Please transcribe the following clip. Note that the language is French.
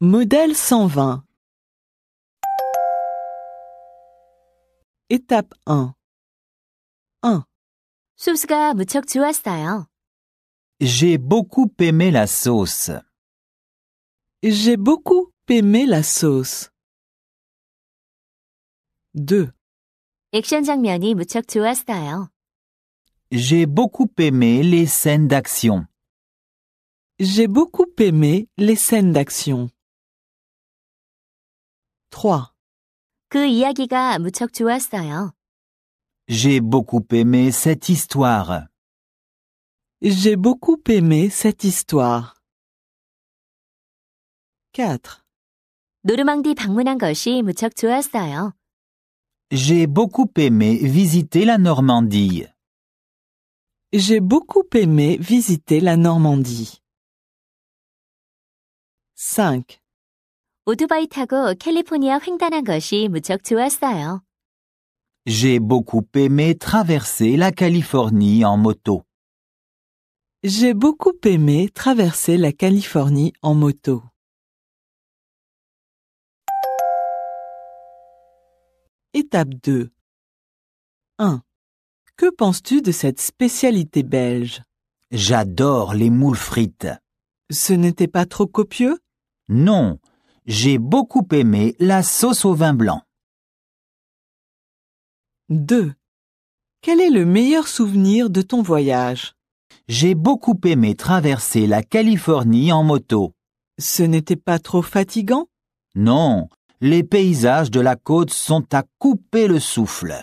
Modèle 120 Étape 1 1. 소스가 무척 좋았어요. J'ai beaucoup aimé la sauce. J'ai beaucoup aimé la sauce. 2. 액션 장면이 무척 좋았어요. J'ai beaucoup aimé les scènes d'action. J'ai beaucoup aimé les scènes d'action. 3. J'ai beaucoup aimé cette histoire. J'ai beaucoup aimé cette histoire. 4. J'ai beaucoup aimé visiter la Normandie. J'ai beaucoup aimé visiter la Normandie. 5. J'ai beaucoup aimé traverser la Californie en moto. J'ai beaucoup aimé traverser la Californie en moto. Étape 2 1. Que penses-tu de cette spécialité belge J'adore les moules frites. Ce n'était pas trop copieux Non, j'ai beaucoup aimé la sauce au vin blanc. 2. Quel est le meilleur souvenir de ton voyage J'ai beaucoup aimé traverser la Californie en moto. Ce n'était pas trop fatigant Non, les paysages de la côte sont à couper le souffle.